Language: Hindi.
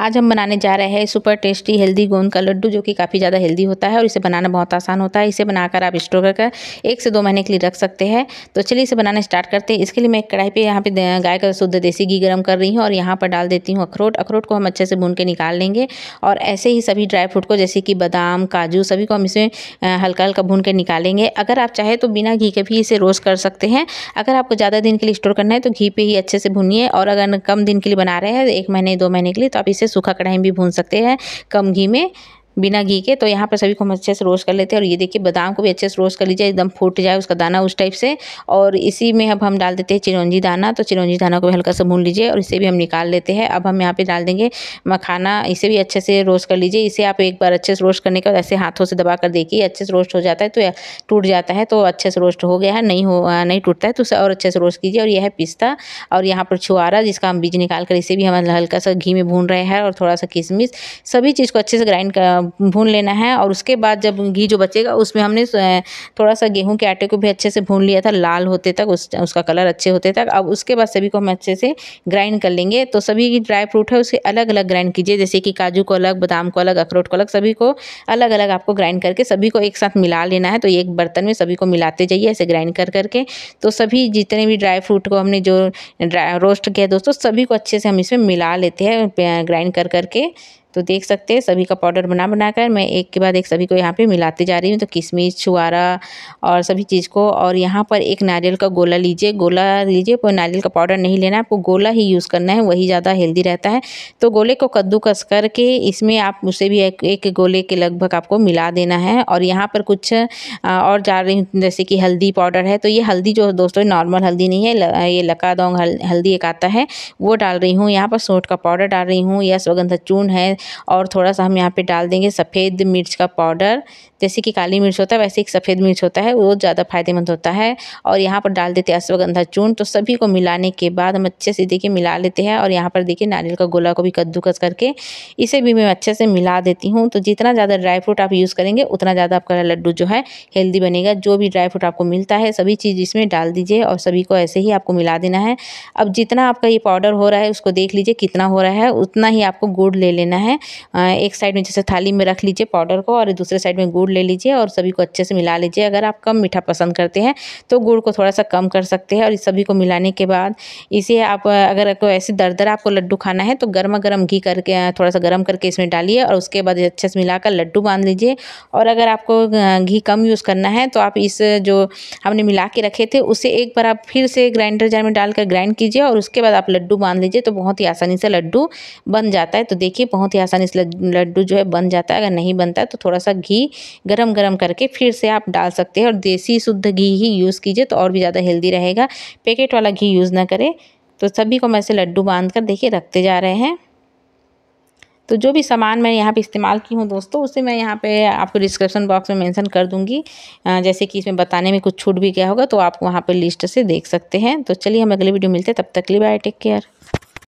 आज हम बनाने जा रहे हैं सुपर टेस्टी हेल्दी गोंद का लड्डू जो कि काफ़ी ज़्यादा हेल्दी होता है और इसे बनाना बहुत आसान होता है इसे बनाकर आप स्टोर करके एक से दो महीने के लिए रख सकते हैं तो चलिए इसे बनाना स्टार्ट करते हैं इसके लिए मैं एक कढ़ाई पर यहाँ पर गाय का शुद्ध देसी घी गर्म कर रही हूँ और यहाँ पर डाल देती हूँ अखरोट अखरोट को हम अच्छे से भून के निकाल लेंगे और ऐसे ही सभी ड्राई फ्रूट को जैसे कि बादाम काजू सभी को हम इसे हल्का हल्का भून के निकालेंगे अगर आप चाहे तो बिना घी के भी इसे रोस्ट कर सकते हैं अगर आपको ज़्यादा दिन के लिए स्टोर करना है तो घी पर ही अच्छे से भूनिए और अगर कम दिन के लिए बना रहे हैं एक महीने दो महीने के लिए तो आप इसे सूखा कढ़ाई में भी भून सकते हैं कम घी में बिना घी के तो यहाँ पर सभी को हम अच्छे से रोस्ट कर लेते हैं और ये देखिए बादाम को भी अच्छे से रोस्ट कर लीजिए एकदम फूट जाए उसका दाना उस टाइप से और इसी में अब हम डाल देते हैं चिरौंजी दाना तो चिरौंजी दाना को भी हल्का सा भून लीजिए और इसे भी हम निकाल लेते हैं अब हम यहाँ पर डाल देंगे मखाना इसे भी अच्छे से रोस्ट कर लीजिए इसे आप एक बार अच्छे से रोस्ट करने के बाद ऐसे हाथों से दबा कर देखिए अच्छे से रोस्ट हो जाता है तो टूट जाता है तो अच्छे से रोस्ट हो गया है नहीं हो नहीं टूटता है तो उसे और अच्छे से रोस्ट कीजिए और यह है पिस्ता और यहाँ पर छुआरा जिसका हम बीज निकाल कर इसे भी हम हल्का सा घी में भून रहे हैं और थोड़ा सा किशमिश सभी चीज़ को अच्छे से ग्राइंड भून लेना है और उसके बाद जब घी जो बचेगा उसमें हमने थोड़ा सा गेहूं के आटे को भी अच्छे से भून लिया था लाल होते तक उस उसका कलर अच्छे होते तक अब उसके बाद सभी को हम अच्छे से ग्राइंड कर लेंगे तो सभी की ड्राई फ्रूट है उसे अलग अलग ग्राइंड कीजिए जैसे कि काजू को अलग बादाम को अलग अखरोट को अलग सभी को अलग अलग आपको ग्राइंड करके सभी को एक साथ मिला लेना है तो एक बर्तन में सभी को मिलाते जाइए ऐसे ग्राइंड कर करके तो सभी जितने भी ड्राई फ्रूट को हमने जो रोस्ट किया दोस्तों सभी को अच्छे से हम इसमें मिला लेते हैं ग्राइंड कर करके तो देख सकते हैं सभी का पाउडर बना बना कर मैं एक के बाद एक सभी को यहाँ पे मिलाते जा रही हूँ तो किशमिश छुआरा और सभी चीज़ को और यहाँ पर एक नारियल का गोला लीजिए गोला लीजिए पर नारियल का पाउडर नहीं लेना है आपको गोला ही यूज़ करना है वही ज़्यादा हेल्दी रहता है तो गोले को कद्दूकस करके इसमें आप उसे भी एक, एक गोले के लगभग आपको मिला देना है और यहाँ पर कुछ और जा रही हूँ जैसे कि हल्दी पाउडर है तो ये हल्दी जो दोस्तों नॉर्मल हल्दी नहीं है ये लकादोंग हल्दी एक आता है वो डाल रही हूँ यहाँ पर सोट का पाउडर डाल रही हूँ या सुगंधा चून है और थोड़ा सा हम यहाँ पे डाल देंगे सफ़ेद मिर्च का पाउडर जैसे कि काली मिर्च होता है वैसे एक सफ़ेद मिर्च होता है वो ज़्यादा फायदेमंद होता है और यहाँ पर डाल देते हैं अश्वगंधा चूर्ण तो सभी को मिलाने के बाद हम अच्छे से देखिए मिला लेते हैं और यहाँ पर देखिए नारियल का गोला को भी कद्दूकस करके इसे भी मैं अच्छे से मिला देती हूँ तो जितना ज़्यादा ड्राई फ्रूट आप यूज़ करेंगे उतना ज़्यादा आपका लड्डू जो है हेल्दी बनेगा जो भी ड्राई फ्रूट आपको मिलता है सभी चीज़ इसमें डाल दीजिए और सभी को ऐसे ही आपको मिला देना है अब जितना आपका ये पाउडर हो रहा है उसको देख लीजिए कितना हो रहा है उतना ही आपको गुड़ ले लेना है एक साइड में जैसे थाली में रख लीजिए पाउडर को और दूसरे साइड में गुड़ गुड़ ले लीजिए और सभी को अच्छे से मिला लीजिए अगर आप कम मीठा पसंद करते हैं तो गुड़ को थोड़ा सा कम कर सकते हैं और इस सभी को मिलाने के बाद इसे आप अगर कोई ऐसे दर दर आपको लड्डू खाना है तो गर्मा गर्म घी करके थोड़ा सा गर्म करके इसमें डालिए और उसके बाद अच्छे से मिलाकर लड्डू बांध लीजिए और अगर आपको घी कम यूज़ करना है तो आप इस जो हमने मिला के रखे थे उसे एक बार आप फिर से ग्राइंडर जार में डालकर ग्राइंड कीजिए और उसके बाद आप लड्डू बांध लीजिए तो बहुत ही आसानी से लड्डू बन जाता है तो देखिए बहुत ही आसानी से लड्डू जो है बन जाता है अगर नहीं बनता है तो थोड़ा सा घी गरम गरम करके फिर से आप डाल सकते हैं और देसी शुद्ध घी ही यूज़ कीजिए तो और भी ज़्यादा हेल्दी रहेगा पैकेट वाला घी यूज़ ना करें तो सभी को मैं से लड्डू बांध कर देखिए रखते जा रहे हैं तो जो भी सामान मैं यहाँ पे इस्तेमाल की हूँ दोस्तों उसे मैं यहाँ पे आपको डिस्क्रिप्शन बॉक्स में मेंशन कर दूँगी जैसे कि इसमें बताने में कुछ छूट भी गया होगा तो आप वहाँ पे लिस्ट से देख सकते हैं तो चलिए हम अगले वीडियो मिलते हैं तब तक लिए बाय टेक केयर